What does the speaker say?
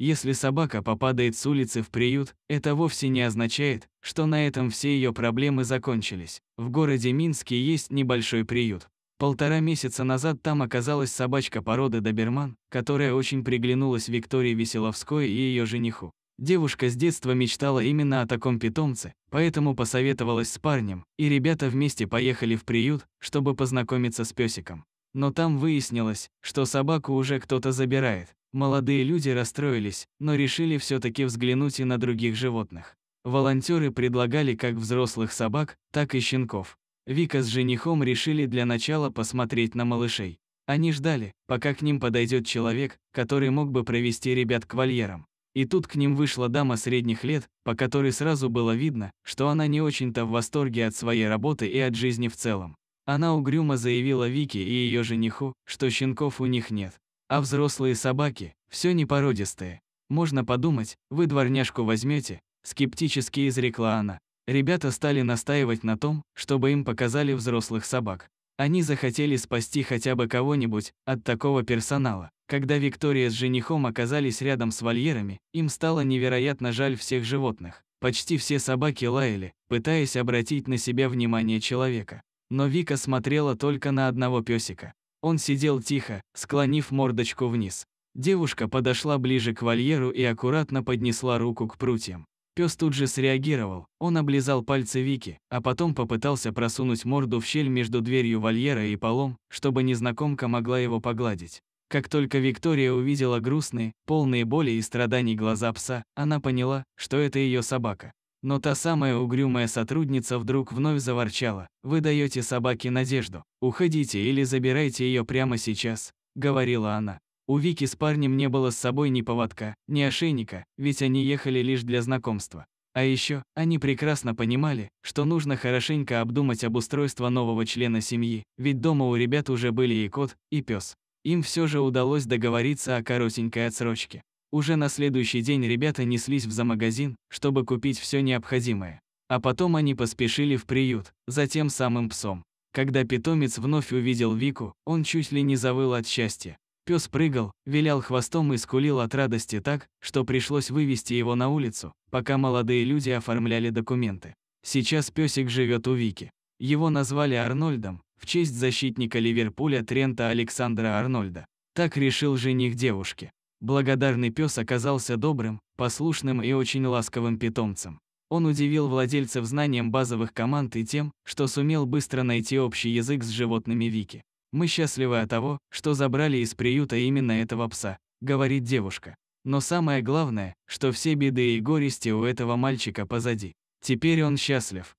Если собака попадает с улицы в приют, это вовсе не означает, что на этом все ее проблемы закончились. В городе Минске есть небольшой приют. Полтора месяца назад там оказалась собачка породы доберман, которая очень приглянулась Виктории Веселовской и ее жениху. Девушка с детства мечтала именно о таком питомце, поэтому посоветовалась с парнем, и ребята вместе поехали в приют, чтобы познакомиться с песиком. Но там выяснилось, что собаку уже кто-то забирает. Молодые люди расстроились, но решили все-таки взглянуть и на других животных. Волонтеры предлагали как взрослых собак, так и щенков. Вика с женихом решили для начала посмотреть на малышей. Они ждали, пока к ним подойдет человек, который мог бы провести ребят к вольерам. И тут к ним вышла дама средних лет, по которой сразу было видно, что она не очень-то в восторге от своей работы и от жизни в целом. Она угрюмо заявила Вике и ее жениху, что щенков у них нет. А взрослые собаки, все не породистые. Можно подумать, вы дворняжку возьмете, скептически изрекла она. Ребята стали настаивать на том, чтобы им показали взрослых собак. Они захотели спасти хотя бы кого-нибудь от такого персонала. Когда Виктория с женихом оказались рядом с вольерами, им стало невероятно жаль всех животных. Почти все собаки лаяли, пытаясь обратить на себя внимание человека. Но Вика смотрела только на одного песика. Он сидел тихо, склонив мордочку вниз. Девушка подошла ближе к вольеру и аккуратно поднесла руку к прутьям. Пёс тут же среагировал, он облизал пальцы Вики, а потом попытался просунуть морду в щель между дверью вольера и полом, чтобы незнакомка могла его погладить. Как только Виктория увидела грустные, полные боли и страданий глаза пса, она поняла, что это ее собака. Но та самая угрюмая сотрудница вдруг вновь заворчала. «Вы даете собаке надежду. Уходите или забирайте ее прямо сейчас», — говорила она. У Вики с парнем не было с собой ни поводка, ни ошейника, ведь они ехали лишь для знакомства. А еще они прекрасно понимали, что нужно хорошенько обдумать обустройство нового члена семьи, ведь дома у ребят уже были и кот, и пес. Им все же удалось договориться о коротенькой отсрочке. Уже на следующий день ребята неслись в зоомагазин, чтобы купить все необходимое. А потом они поспешили в приют, за тем самым псом. Когда питомец вновь увидел Вику, он чуть ли не завыл от счастья. Пёс прыгал, вилял хвостом и скулил от радости так, что пришлось вывести его на улицу, пока молодые люди оформляли документы. Сейчас песик живет у Вики. Его назвали Арнольдом, в честь защитника Ливерпуля Трента Александра Арнольда. Так решил жених девушки. Благодарный пес оказался добрым, послушным и очень ласковым питомцем. Он удивил владельцев знанием базовых команд и тем, что сумел быстро найти общий язык с животными Вики. «Мы счастливы от того, что забрали из приюта именно этого пса», — говорит девушка. Но самое главное, что все беды и горести у этого мальчика позади. Теперь он счастлив.